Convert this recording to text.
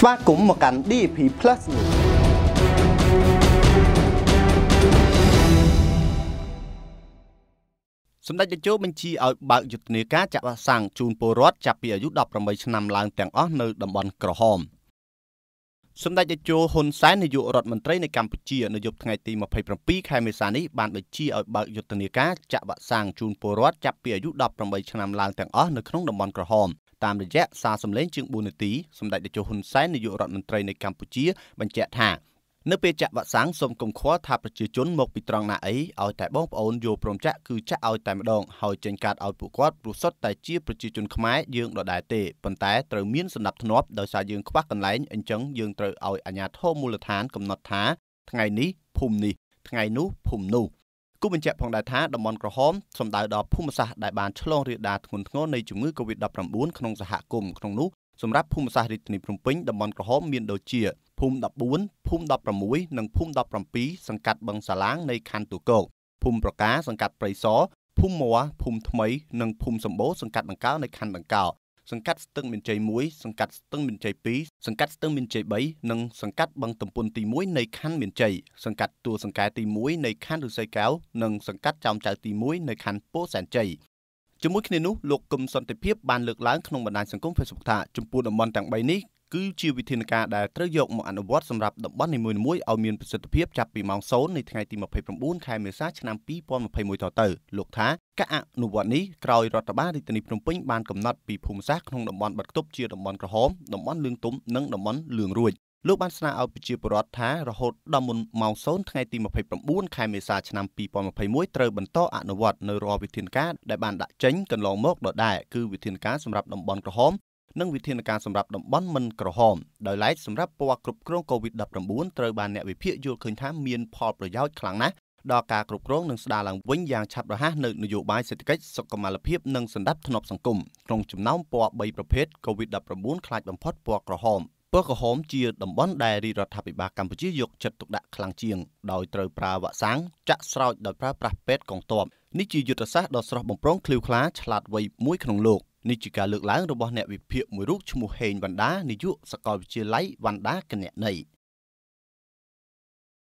ស្វាគមន៍មកកាន់ DP+ នោះសម្ដេចតេជោបញ្ជាឲ្យបើកយុទ្ធនាការចាក់វ៉ាក់សាំងជូនពលរដ្ឋចាប់ពីអាយុ18ឆ្នាំឡើង ទាំងអស់នៅតំបន់ក្រហមសម្ដេចតេជោហ៊ុនសែននាយករដ្ឋមន្ត្រីនៃកម្ពុជានៅយប់ថ្ងៃទី27ខែមេសានេះបានបញ្ជាឲ្យបើកយុទ្ធនាការចាក់វ៉ាក់សាំងជូនពលរដ្ឋចាប់ពីអាយុ18ឆ្នាំឡើងទាំងអស់នៅក្នុងតំបន់ក្រហមតាមរយៈសារសម្លេងជាង4នាទីសម្ដេចតេជោហ៊ុនសែននាយករដ្ឋមន្ត្រីនៃកម្ពុជា បញ្ជាក់ថានៅពេលចាក់វ៉ាក់សាំងសូមកុំខ្វល់ថាប្រជាជនមកពីត្រង់ណាអីឲ្យតែបងប្អូនយល់ព្រមចាក់គឺចាក់ឲ្យតែម្ដងហើយចេញកាតឲ្យពួកគាត់ព្រោះសុទ្ធតែជាប្រជាជនខ្មែរយើងដដែលទេប៉ុន្តែត្រូវមានសម្ដាប់ធ្នាប់ដោយសារយើងខ្វះកន្លែងអញ្ចឹងយើងត្រូវឲ្យអាជ្ញាធរមូលដ្ឋានកំណត់ថាថ្ងៃនេះភូមិនេះថ្ងៃនោះភូមិនោះគូបញ្ជាក់ផងដែរថាតំបន់ក្រហមសំដៅដល់ភូមិសាស្ត្រដែលបានឆ្លងរាលដាលធ្ងន់ធ្ងរនៃជំងឺ Covid-19 ក្នុងសហគមន៍ក្នុងនោះសម្រាប់ភូមិសាស្ត្ររាជធានីភ្នំពេញតំបន់ក្រហមមានដូចជាភូមិ14ភូមិ16និងភូមិ17សង្កាត់បឹងសាឡាងនៃខណ្ឌទូកោកភូមិប្រកាសង្កាត់ព្រៃសរភូមិមួរភូមិថ្មីនិងភូមិសម្បូរសង្កាត់ដង្កោនៃខណ្ឌដង្កោសង្កាត់ស្ទឹងមានជ័យ1សង្កាត់ស្ទឹងមានជ័យ2សង្កាត់ស្ទឹងមានជ័យ3និងសង្កាត់បឹងទំពុនទី1នៃខណ្ឌមានជ័យសង្កាត់ទួលសង្កែទី1នៃខណ្ឌរុស័យកែវនិងសង្កាត់ចោមចៅទី1នៅខណ្ឌពោធិ៍សែនជ័យជាមួយគ្នានោះលោកគឹមសន្តិភាពបានលើកឡើងក្នុងបណ្ដាញសង្គម Facebook ថាចំពោះតំបន់ទាំង3នេះគឺជាវិធានការដែលត្រូវយកមកអនុវត្តសម្រាប់តំបន់នីមួយៗឲ្យមានប្រសិទ្ធភាពចាប់ពីម៉ោង0នៃថ្ងៃទី29ខែមេសាឆ្នាំ2021តទៅលោកថាការអនុវត្តនេះក្រោយរដ្ឋបាលរាជធានីភ្នំពេញបានកំណត់ពីភូមិសាស្ត្រក្នុងតំបន់បាត់គប់ជាតំបន់ក្រហមតំបន់លឿងទុំនិងតំបន់លឿងរួចលោកបានស្នើឲ្យប្រជាពលរដ្ឋថារហូតដល់មុនម៉ោង0ថ្ងៃទី29ខែមេសាឆ្នាំ2021ត្រូវបន្តអនុវត្តនៅរាល់វិធានការដែលបានដាក់ចេញកន្លងមកដដែលគឺវិធានការសម្រាប់តំបន់ក្រហមនិងវិធានការសម្រាប់តំបន់មិនក្រហមដោយឡែកសម្រាប់ពណ៌គ្រប់គ្រង COVID-19 ត្រូវបានអ្នកវិភាគយល់ឃើញថាមានផលប្រយោជន៍ខ្លាំងណាស់ដល់ការគ្រប់គ្រងនិងស្ដារឡើងវិញយ៉ាងឆាប់រហ័សនៅនយោបាយសេដ្ឋកិច្ចសុខុមាលភាពនិងសន្តិភាពសង្គមក្នុងចំណោមពណ៌3ប្រភេទ COVID-19 ខ្លាចបំផុតពណ៌ក្រហមពណ៌ក្រហមជាតំបន់ដែលរាជរដ្ឋាភិបាលកម្ពុជាយកចិត្តទុកដាក់ខ្លាំងជាងដោយត្រូវប្រើវ៉ាក់សាំងចាក់ស្រោចដោយប្រើប្រាស់ពេទ្យកងទ័ពនេះជាយុទ្ធសាស្ត្រដ៏ស្រស់បំព្រងឃ្លាវខ្លាឆ្លាតវៃមួយក្នុងលោកនេះជាការលើកឡើងរបស់អ្នកវិភាគមួយរូបឈ្មោះហេងវណ្ដានាយកសាកលវិទ្យាល័យវណ្ដាគណនេយ្យ